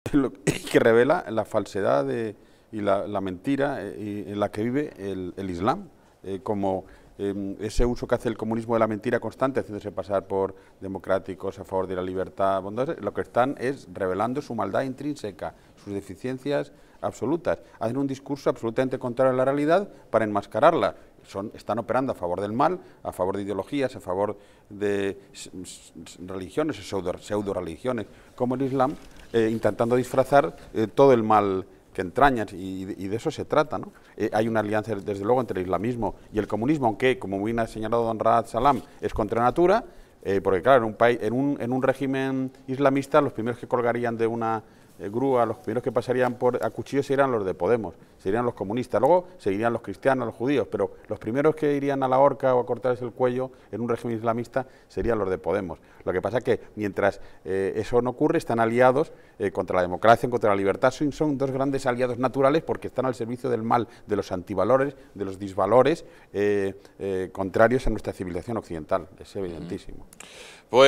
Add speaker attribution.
Speaker 1: que revela la falsedad y la, mentira eh, en la que vive el, Islam, eh, como em, ese uso que hace el comunismo de la mentira constante, haciéndose pasar por democráticos, a favor de la libertad, lo que están es revelando su maldad intrínseca, sus deficiencias absolutas. Hacen un discurso absolutamente contrario a la realidad para enmascararla. Son, están operando a favor del mal, a favor de ideologías, a favor de religiones, pseudo religiones, como el Islam, eh, intentando disfrazar eh, todo el mal que entrañas y, de eso se trata. ¿no? Eh, hay una alianza, desde luego, entre el islamismo y el comunismo, aunque, como bien ha señalado don Raad Salam, es contra natura, porque claro, en un, país, en, un, en un régimen islamista los primeros que colgarían de una eh, grúa, los primeros que pasarían por a cuchillo serían los de Podemos, serían los comunistas, luego seguirían los cristianos, los judíos, pero los primeros que irían a la horca o a cortarse el cuello en un régimen islamista serían los de Podemos. Lo que pasa es que mientras eh, eso no ocurre, están aliados eh, contra la democracia, contra la libertad, son, dos grandes aliados naturales porque están al servicio del mal, de los antivalores, de los disvalores contrarios a nuestra civilización occidental, es evidentísimo.